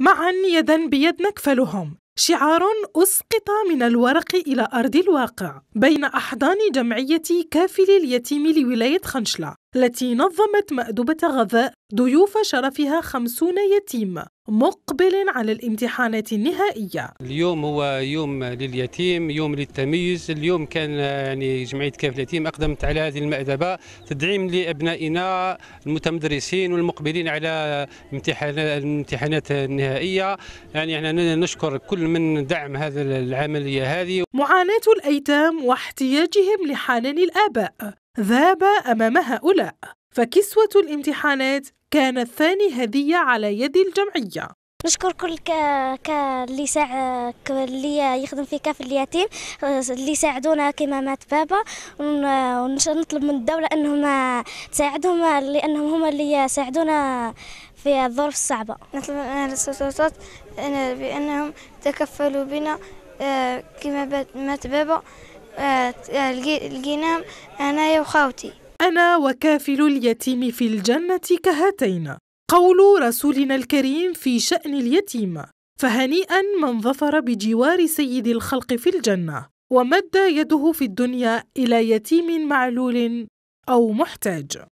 معا يدا بيد نكفلهم شعار أسقط من الورق إلى أرض الواقع بين أحضان جمعية كافل اليتيم لولاية خنشلة التي نظمت مأدبة غذاء ضيوف شرفها خمسون يتيم مقبل على الامتحانات النهائية اليوم هو يوم لليتيم يوم للتميز اليوم كان يعني جمعية كاف اليتيم أقدمت على هذه المأدبة تدعيم لأبنائنا المتمدرسين والمقبلين على الامتحانات النهائية يعني احنا نشكر كل من دعم هذا العملية هذه معاناة الأيتام واحتياجهم لحنان الآباء ذاب أمام هؤلاء فكسوة الامتحانات كانت ثاني هدية على يد الجمعية نشكر كل كا كا اللي ساع اللي يخدم في كاف اليتيم اللي ساعدونا كما مات بابا ونطلب من الدولة انهم تساعدهم لانهم هما اللي ساعدونا في الظروف الصعبة نطلب من أهل السلطات بأنهم تكفلوا بنا كما مات بابا آه، آه، لقينا أنا وخوتي أنا وكافل اليتيم في الجنة كهاتين قول رسولنا الكريم في شأن اليتيم فهنيئا من ظفر بجوار سيد الخلق في الجنة ومد يده في الدنيا إلى يتيم معلول أو محتاج